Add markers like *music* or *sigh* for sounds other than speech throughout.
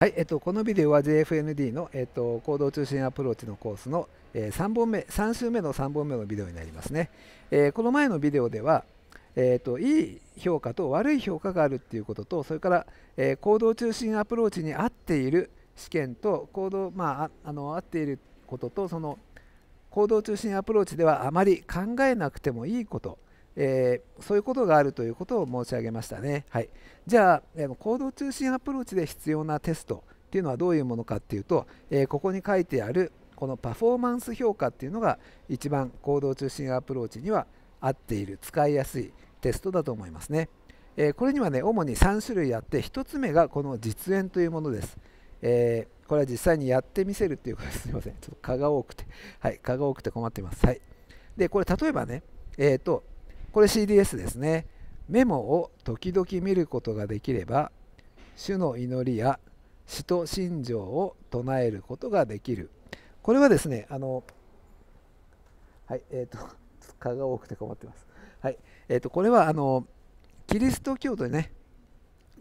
はい、えっと、このビデオは JFND の、えっと、行動中心アプローチのコースの、えー、3本目、3週目の3本目のビデオになりますね。えー、この前のビデオでは、えー、と、いい評価と悪い評価があるということと、それから、え行動中心アプローチに合っている試験と、行動、まあ、あの合っていることと、その行動中心アプローチではあまり考えなくてもいいこと、えー、そういうことがあるということを申し上げましたね。はい、じゃあ、えー、行動中心アプローチで必要なテストっていうのはどういうものかっていうと、えー、ここに書いてあるこのパフォーマンス評価っていうのが一番行動中心アプローチには合っている使いやすいテストだと思いますね。えこれにはね主に3種類あって1つ目がこの実演というものです。えこれは実際にやってみせるっていうことですみません。ちょっと蚊が多くて、はい、蚊が多くて困っています。はい。で、これ例えばね、えっ、と、これ CDS ですね。メモを時々見ることができれば、主の祈りや死と信条を唱えることができる。これはですね、あの、はい、えっ、ー、と、*laughs* 蚊が多くて困ってます。はい、えっ、ー、と、これは、あの、キリスト教徒でね、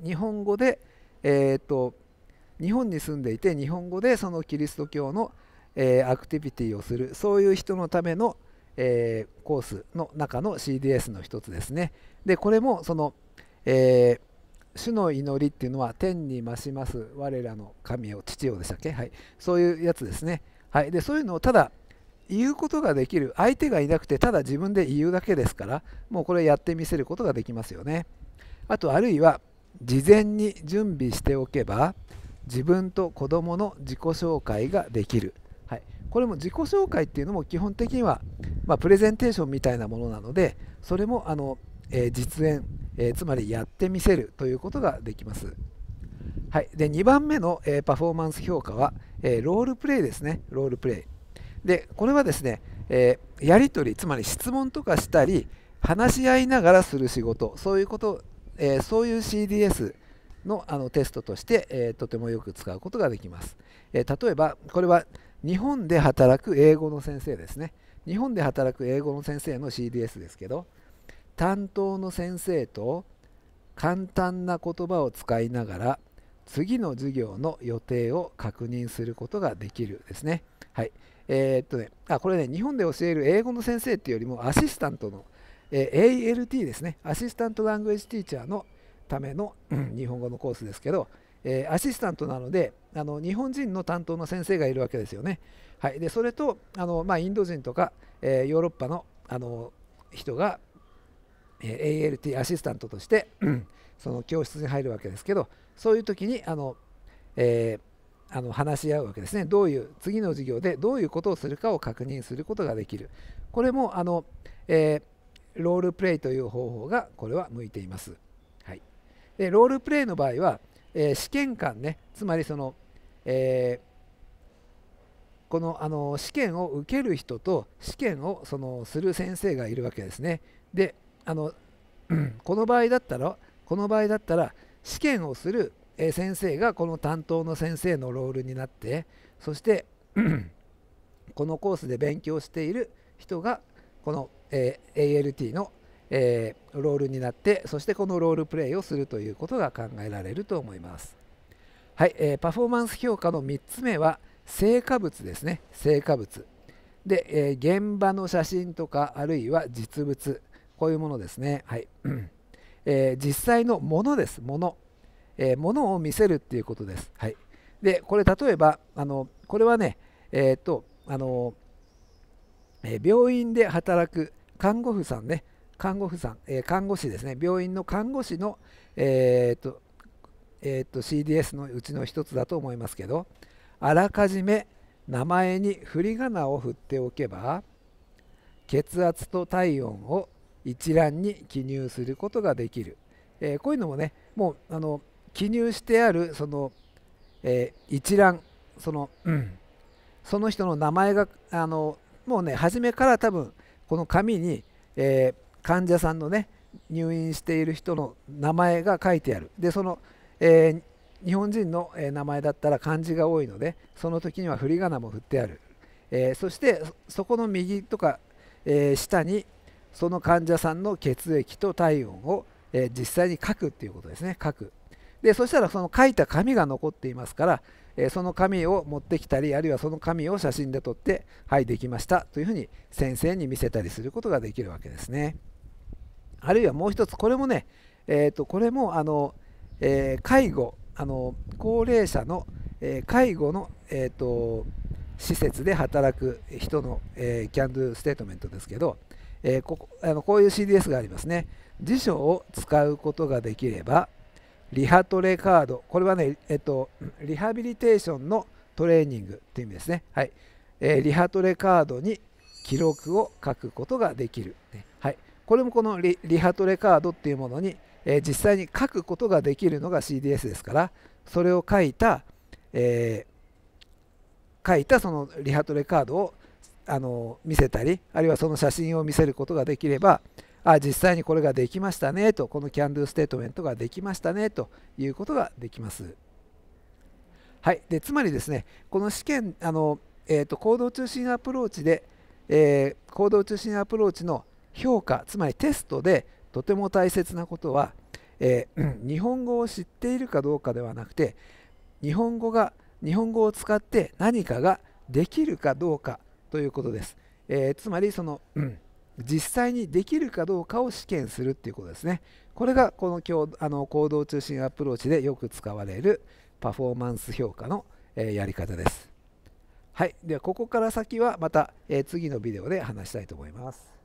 日本語で、えっ、ー、と、日本に住んでいて、日本語でそのキリスト教の、えアクティビティをする、そういう人のためのえー、コースの中の CDS の一つですね。でこれもその、えー、主の祈りっていうのは天に増します我らの神を父をでしたっけ、はい、そういうやつですね。はい、でそういうのをただ言うことができる相手がいなくてただ自分で言うだけですからもうこれやってみせることができますよね。あとあるいは事前に準備しておけば自分と子供の自己紹介ができる。これも自己紹介っていうのも基本的には、まあ、プレゼンテーションみたいなものなのでそれもあの、えー、実演、えー、つまりやってみせるということができます。はい、で2番目の、えー、パフォーマンス評価は、えロールプレイですねロールプレイ。でこれはですね、えやり取りつまり質問とかしたり話し合いながらする仕事そういうこと、えそういう CDS のあのテストとして、えとてもよく使うことができます。え例えばこれは日本で働く英語の先生ですね日本で働く英語の先生の CDS ですけど担当の先生と簡単な言葉を使いながら次の授業の予定を確認することができるですね。はい。えー、っとね、あ、これね、日本で教える英語の先生っていうよりもアシスタントの、えー、ALT ですね、アシスタントラングエッジティーチャーのための、うん、日本語のコースですけど、えー、アシスタントなのであの日本人の担当の先生がいるわけですよね。はい、でそれとあの、まあ、インド人とか、えー、ヨーロッパのあの人が、えー、ALT アシスタントとして *clears throat* その教室に入るわけですけどそういう時にあの、えー、あの話し合うわけですねどういう次の授業でどういうことをするかを確認することができるこれもあの、えー、ロールプレイという方法がこれは向いています。はい、でロールプレイの場合はえー、試験官ねつまりその、えー、このあの試験を受ける人と試験をそのする先生がいるわけですねであの、う *clears throat* ん、この場合だったらこの場合だったら試験をする、えー、先生がこの担当の先生のロールになってそして、*clears throat* このコースで勉強している人がこの、えー、ALT のえー、ロールになってそしてこのロールプレイをするということが考えられると思います。はい、えー、パフォーマンス評価の3つ目は成果物ですね成果物で、えー、現場の写真とかあるいは実物こういうものですねはい、えー、実際のものですもの、えー、ものを見せるっていうことですはいでこれ例えばあのこれはねえっとあの、え病院で働く看護婦さんね看護婦さん、えー、看護師ですね、病院の看護師の、えーとえーと、CDS のうちの一つだと思いますけど、あらかじめ名前に振り仮名を振っておけば、血圧と体温を一覧に記入することができる。えー、こういうのもね、もうあの記入してあるその、えー、一覧、その、うん、その人の名前が、あのもうね、初めから多分、この紙に、えー、患者さんのね入院している人の名前が書いてあるでその、えー、日本人の名前だったら漢字が多いのでその時には振り仮名も振ってある、えー、そしてそこの右とか、えー、下にその患者さんの血液と体温を、え実際に書くっていうことですね書くでそしたらその書いた紙が残っていますから、えその紙を持ってきたりあるいはその紙を写真で撮ってはいできましたというふうに先生に見せたりすることができるわけですね。あるいはもう一つ、これもね、えー、とこれもあの、えー、介護あの、高齢者の、えー、介護の、えーと、施設で働く人の、えー、キャンドゥステートメントですけど、えー、ここあのこういう CDS がありますね。辞書を使うことができれば、リハトレカード、これはね、えっと、リハビリテーションのトレーニングという意味ですね。はいえー、リハトレカードに記録を書くことができる、ねこれもこのリハトレカードっていうものに、えー、実際に書くことができるのが CDS ですからそれを書いた、えー、書いたそのリハトレカードをあの見せたりあるいはその写真を見せることができればあ実際にこれができましたねとこのキャンドゥステートメントができましたねということができます。はい、でつまりですねこの試験あの、えーと、と行動中心アプローチで、えー、行動中心アプローチの評価つまりテストでとても大切なことは、えー、日本語を知っているかどうかではなくて日本語が日本語を使って何かができるかどうかということです、えー、つまりその、うん、実際にできるかどうかを試験するっていうことですねこれがこの今日あの行動中心アプローチでよく使われるパフォーマンス評価の、えー、やり方ですはいではここから先はまた、えー、次のビデオで話したいと思います